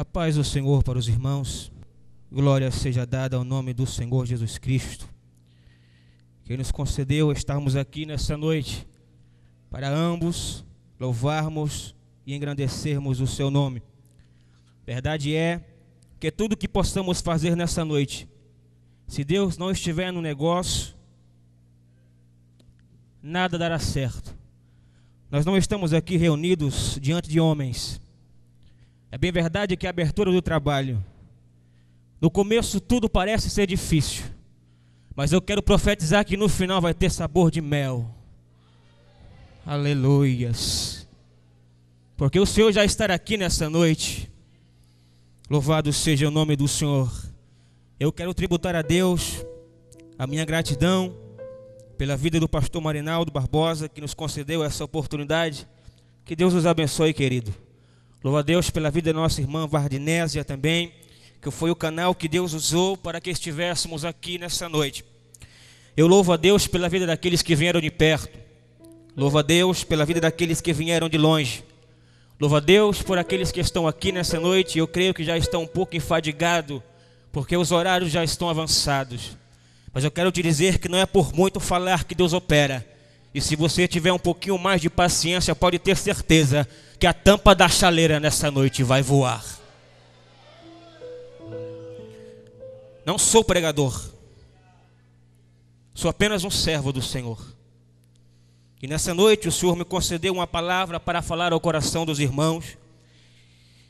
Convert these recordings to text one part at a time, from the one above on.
A paz do Senhor para os irmãos. Glória seja dada ao nome do Senhor Jesus Cristo, que nos concedeu estarmos aqui nesta noite para ambos louvarmos e engrandecermos o seu nome. Verdade é que tudo que possamos fazer nessa noite, se Deus não estiver no negócio, nada dará certo. Nós não estamos aqui reunidos diante de homens é bem verdade que a abertura do trabalho, no começo tudo parece ser difícil, mas eu quero profetizar que no final vai ter sabor de mel. Aleluias. Porque o Senhor já está aqui nessa noite. Louvado seja o nome do Senhor. Eu quero tributar a Deus a minha gratidão pela vida do pastor Marinaldo Barbosa que nos concedeu essa oportunidade. Que Deus os abençoe, querido. Louva a Deus pela vida da nossa irmã Vardinésia também, que foi o canal que Deus usou para que estivéssemos aqui nessa noite. Eu louvo a Deus pela vida daqueles que vieram de perto. Louvo a Deus pela vida daqueles que vieram de longe. Louvo a Deus por aqueles que estão aqui nessa noite. Eu creio que já estão um pouco enfadigados, porque os horários já estão avançados. Mas eu quero te dizer que não é por muito falar que Deus opera e se você tiver um pouquinho mais de paciência, pode ter certeza que a tampa da chaleira nessa noite vai voar. Não sou pregador, sou apenas um servo do Senhor. E nessa noite o Senhor me concedeu uma palavra para falar ao coração dos irmãos.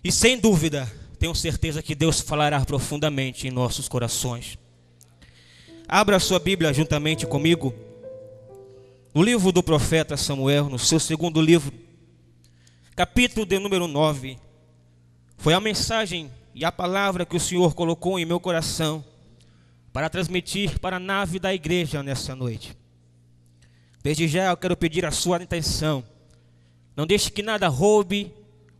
E sem dúvida, tenho certeza que Deus falará profundamente em nossos corações. Abra sua Bíblia juntamente comigo. No livro do profeta Samuel, no seu segundo livro, capítulo de número 9, foi a mensagem e a palavra que o Senhor colocou em meu coração para transmitir para a nave da igreja nessa noite. Desde já eu quero pedir a sua atenção. Não deixe que nada roube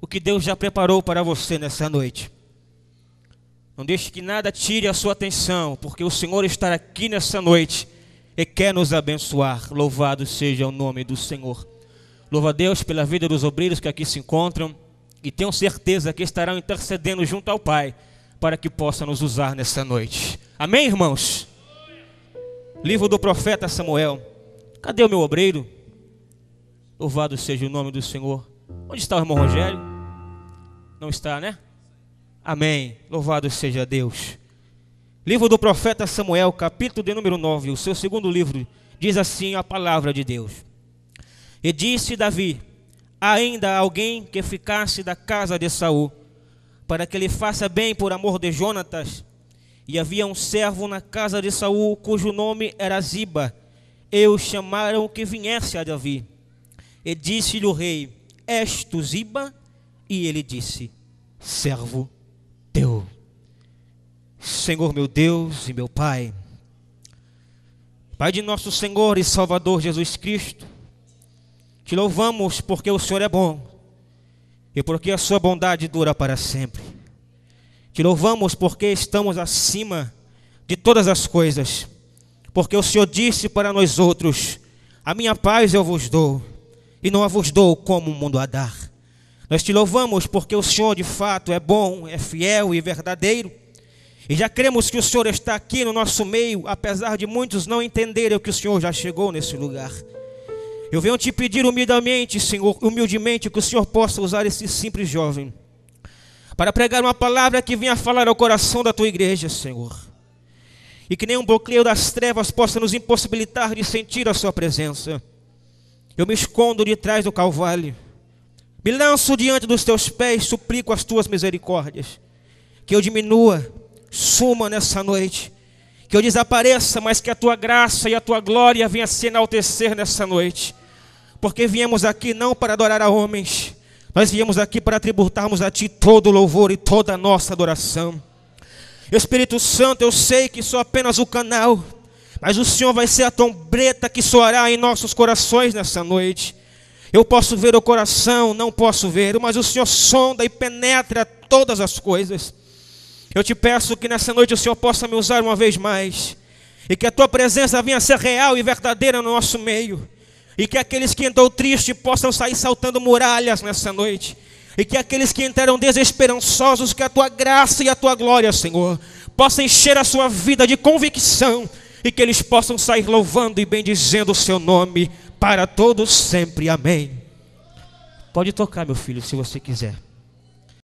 o que Deus já preparou para você nessa noite. Não deixe que nada tire a sua atenção, porque o Senhor está aqui nessa noite e quer nos abençoar. Louvado seja o nome do Senhor. Louva a Deus pela vida dos obreiros que aqui se encontram e tenho certeza que estarão intercedendo junto ao Pai para que possa nos usar nesta noite. Amém, irmãos? Livro do profeta Samuel. Cadê o meu obreiro? Louvado seja o nome do Senhor. Onde está o irmão Rogério? Não está, né? Amém. Louvado seja Deus. Livro do profeta Samuel, capítulo de número 9, o seu segundo livro, diz assim a palavra de Deus. E disse Davi: Ainda alguém que ficasse da casa de Saul, para que ele faça bem por amor de Jonatas. E havia um servo na casa de Saul, cujo nome era Ziba. E o chamaram que viesse a Davi. E disse-lhe o rei: És tu Ziba? E ele disse: Servo teu. Senhor meu Deus e meu Pai, Pai de nosso Senhor e Salvador Jesus Cristo, te louvamos porque o Senhor é bom e porque a sua bondade dura para sempre. Te louvamos porque estamos acima de todas as coisas, porque o Senhor disse para nós outros: A minha paz eu vos dou, e não a vos dou como o mundo a dar. Nós te louvamos porque o Senhor de fato é bom, é fiel e verdadeiro e já cremos que o Senhor está aqui no nosso meio, apesar de muitos não entenderem que o Senhor já chegou nesse lugar. Eu venho te pedir humildemente, Senhor, humildemente, que o Senhor possa usar esse simples jovem para pregar uma palavra que venha falar ao coração da tua igreja, Senhor. E que nenhum bloqueio das trevas possa nos impossibilitar de sentir a sua presença. Eu me escondo de trás do calvário. Me lanço diante dos teus pés, suplico as tuas misericórdias. Que eu diminua suma nessa noite. Que eu desapareça, mas que a tua graça e a tua glória venha se enaltecer nessa noite. Porque viemos aqui não para adorar a homens, nós viemos aqui para tributarmos a ti todo o louvor e toda a nossa adoração. Espírito Santo, eu sei que sou apenas o canal, mas o Senhor vai ser a trombeta que soará em nossos corações nessa noite. Eu posso ver o coração, não posso ver, mas o Senhor sonda e penetra todas as coisas. Eu te peço que nessa noite o Senhor possa me usar uma vez mais. E que a tua presença venha a ser real e verdadeira no nosso meio. E que aqueles que entram tristes possam sair saltando muralhas nessa noite. E que aqueles que entraram desesperançosos, que a tua graça e a tua glória, Senhor, possam encher a sua vida de convicção e que eles possam sair louvando e bendizendo o seu nome para todos sempre. Amém. Pode tocar, meu filho, se você quiser.